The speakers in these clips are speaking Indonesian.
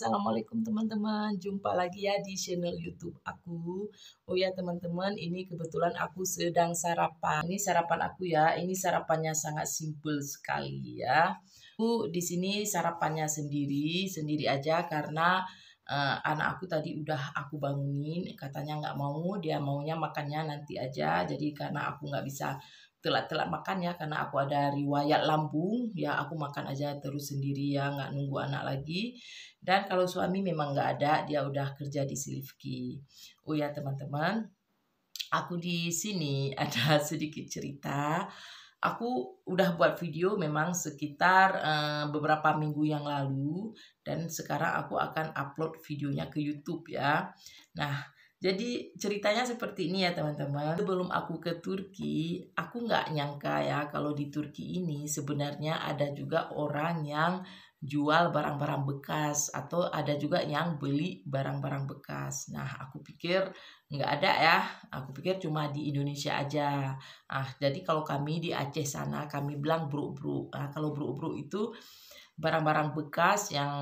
Assalamualaikum teman-teman. Jumpa lagi ya di channel YouTube aku. Oh ya teman-teman, ini kebetulan aku sedang sarapan. Ini sarapan aku ya. Ini sarapannya sangat simple sekali ya. Aku di sini sarapannya sendiri, sendiri aja karena uh, anak aku tadi udah aku bangunin katanya nggak mau dia maunya makannya nanti aja jadi karena aku nggak bisa telat-telat makan ya karena aku ada riwayat lambung ya aku makan aja terus sendiri ya nggak nunggu anak lagi dan kalau suami memang nggak ada dia udah kerja di Silvki oh ya teman-teman aku di sini ada sedikit cerita aku udah buat video memang sekitar uh, beberapa minggu yang lalu dan sekarang aku akan upload videonya ke YouTube ya. Nah, jadi ceritanya seperti ini ya teman-teman. Sebelum aku ke Turki, aku nggak nyangka ya kalau di Turki ini sebenarnya ada juga orang yang jual barang-barang bekas atau ada juga yang beli barang-barang bekas. Nah, aku pikir nggak ada ya. Aku pikir cuma di Indonesia aja. Ah, jadi kalau kami di Aceh sana kami bilang bro-bro. Nah, kalau bro-bro itu barang-barang bekas yang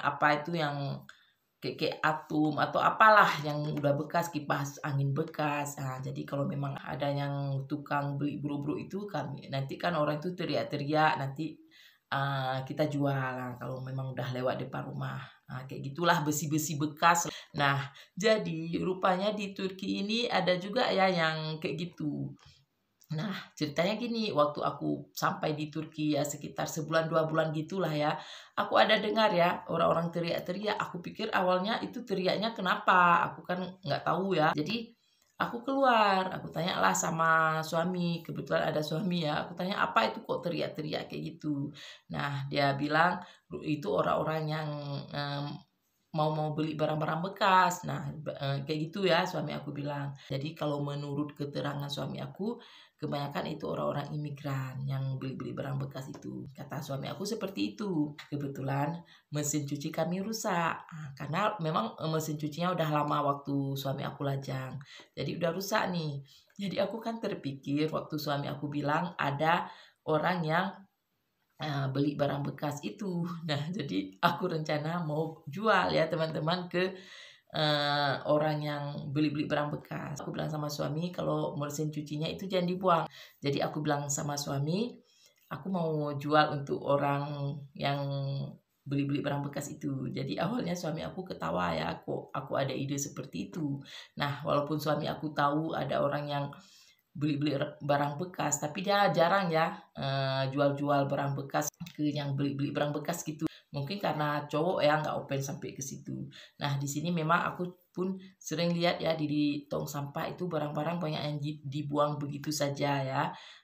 apa itu yang keke atom atau apalah yang udah bekas kipas angin bekas nah, jadi kalau memang ada yang tukang beli buru-buru itu kami nanti kan orang itu teriak-teriak nanti uh, kita jual nah, kalau memang udah lewat depan rumah nah, kayak gitulah besi-besi bekas nah jadi rupanya di Turki ini ada juga ya yang kayak gitu Nah, ceritanya gini, waktu aku sampai di Turki ya sekitar sebulan dua bulan gitulah ya, aku ada dengar ya orang-orang teriak-teriak. Aku pikir awalnya itu teriaknya kenapa, aku kan nggak tahu ya. Jadi aku keluar, aku tanya lah sama suami, kebetulan ada suami ya, aku tanya apa itu kok teriak-teriak kayak gitu. Nah, dia bilang itu orang-orang yang um, mau mau beli barang-barang bekas nah eh, kayak gitu ya suami aku bilang jadi kalau menurut keterangan suami aku kebanyakan itu orang-orang imigran yang beli-beli barang bekas itu kata suami aku seperti itu kebetulan mesin cuci kami rusak ah, karena memang eh, mesin cucinya udah lama waktu suami aku lajang jadi udah rusak nih jadi aku kan terpikir waktu suami aku bilang ada orang yang Eh, beli barang bekas itu. Nah, jadi aku rencana mau jual ya teman-teman ke uh, orang yang beli-beli barang bekas. Aku bilang sama suami kalau mesin cucinya itu jangan dibuang. Jadi aku bilang sama suami, aku mau jual untuk orang yang beli-beli barang bekas itu. Jadi awalnya suami aku ketawa ya, aku aku ada ide seperti itu. Nah, walaupun suami aku tahu ada orang yang uh, beli-beli barang bekas tapi dia jarang ya eh, jual-jual barang bekas ke yang beli-beli barang bekas gitu mungkin karena cowok ya nggak open sampai ke situ nah di sini memang aku pun sering lihat ya di, di tong sampah itu barang-barang banyak yang dibuang begitu saja ya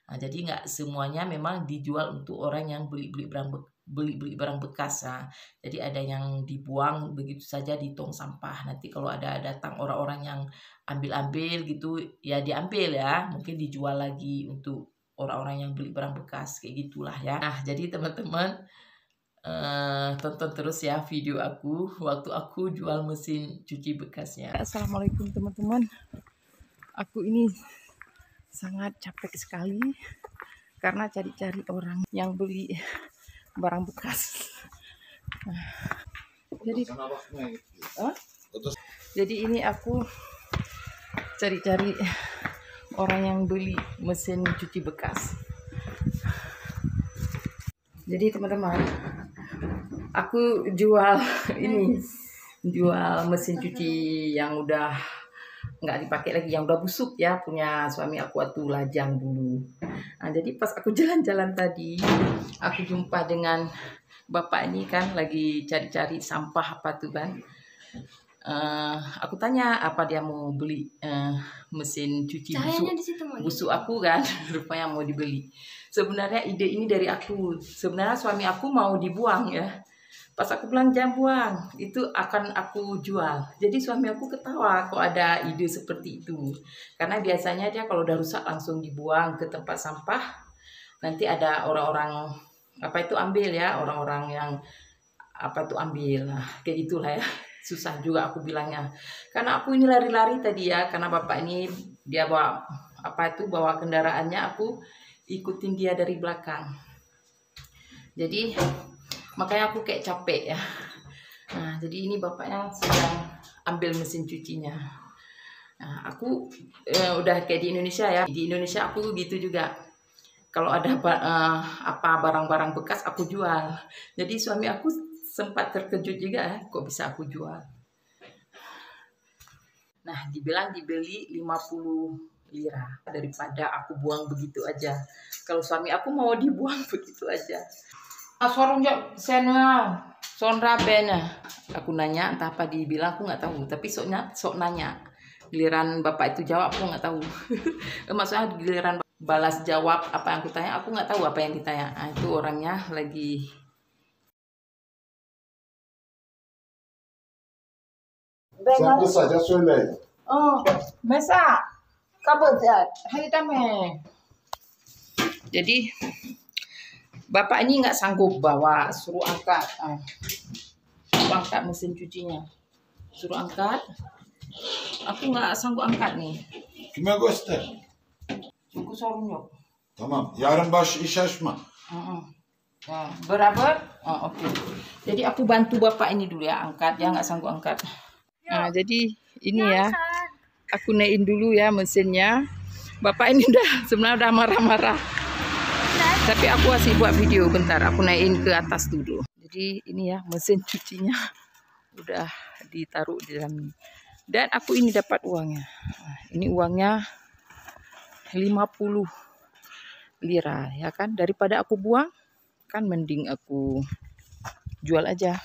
nah, jadi nggak semuanya memang dijual untuk orang yang beli-beli barang bekas beli-beli barang bekas. Nah, jadi ada yang dibuang begitu saja di tong sampah. Nanti kalau ada datang orang-orang yang ambil-ambil gitu, ya diambil ya. Mungkin dijual lagi untuk orang-orang yang beli barang bekas kayak gitulah ya. Nah, jadi teman-teman Uh, tonton terus ya video aku waktu aku jual mesin cuci bekasnya. Assalamualaikum teman-teman. Aku ini sangat capek sekali karena cari-cari orang yang beli barang bekas nah, jadi huh? jadi ini aku cari-cari orang yang beli mesin cuci bekas jadi teman-teman aku jual ini jual mesin cuci yang udah nggak dipakai lagi yang udah busuk ya punya suami aku waktu lajang dulu nah, jadi pas aku jalan-jalan tadi aku jumpa dengan bapak ini kan lagi cari-cari sampah apa tuh kan uh, aku tanya apa dia mau beli uh, mesin cuci Cahayanya busuk situ, busuk aku kan rupanya mau dibeli sebenarnya ide ini dari aku sebenarnya suami aku mau dibuang ya Pas aku bilang jam buang, itu akan aku jual. Jadi suami aku ketawa kok ada ide seperti itu. Karena biasanya dia kalau udah rusak langsung dibuang ke tempat sampah. Nanti ada orang-orang apa itu ambil ya, orang-orang yang apa itu ambil. Nah, kayak itulah ya. Susah juga aku bilangnya. Karena aku ini lari-lari tadi ya, karena bapak ini dia bawa apa itu bawa kendaraannya aku ikutin dia dari belakang. Jadi makanya aku kayak capek ya nah jadi ini bapaknya sedang ambil mesin cucinya nah, aku eh, udah kayak di Indonesia ya di Indonesia aku gitu juga kalau ada eh, apa barang-barang bekas aku jual jadi suami aku sempat terkejut juga ya kok bisa aku jual nah dibilang dibeli 50 lira daripada aku buang begitu aja. Kalau suami aku mau dibuang begitu aja sorong jok senual sonra bena ah. aku nanya entah apa dibilang aku nggak tahu tapi soknya sok nanya giliran bapak itu jawab aku nggak tahu eh, maksudnya giliran balas jawab apa yang aku tanya aku nggak tahu apa yang ditanya nah, itu orangnya lagi Satu saja sudah. Oh, mesa, kabut, hari tame. Jadi Bapak ini nggak sanggup bawa, suruh angkat. Ah. Suruh angkat mesin cucinya. Suruh angkat. Aku nggak sanggup angkat nih. Kime göster. Cukup sorun yok. Tamam. Yarın baş iş açma. Hı hı. berapa? Oh, ah, oke. Okay. Jadi aku bantu bapak ini dulu ya angkat, ya nggak sanggup angkat. Nah, jadi ini ya, ya aku naikin dulu ya mesinnya. Bapak ini udah sebenarnya udah marah-marah tapi aku masih buat video bentar aku naikin ke atas dulu jadi ini ya mesin cucinya udah ditaruh di dalam dan aku ini dapat uangnya ini uangnya 50 lira ya kan daripada aku buang kan mending aku jual aja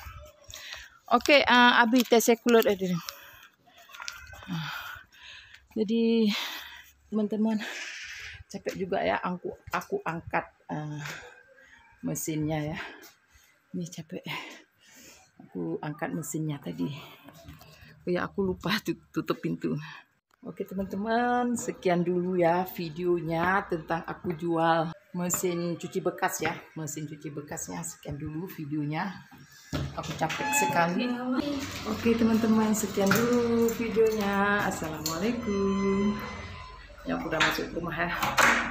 oke okay, uh, eh, abi tesekuler eh, ah. jadi teman-teman cakep juga ya aku aku angkat uh, mesinnya ya ini capek aku angkat mesinnya tadi oh ya aku lupa tutup pintu oke teman-teman sekian dulu ya videonya tentang aku jual mesin cuci bekas ya mesin cuci bekasnya sekian dulu videonya aku capek sekali oke teman-teman sekian dulu videonya assalamualaikum yang udah masuk rumah ya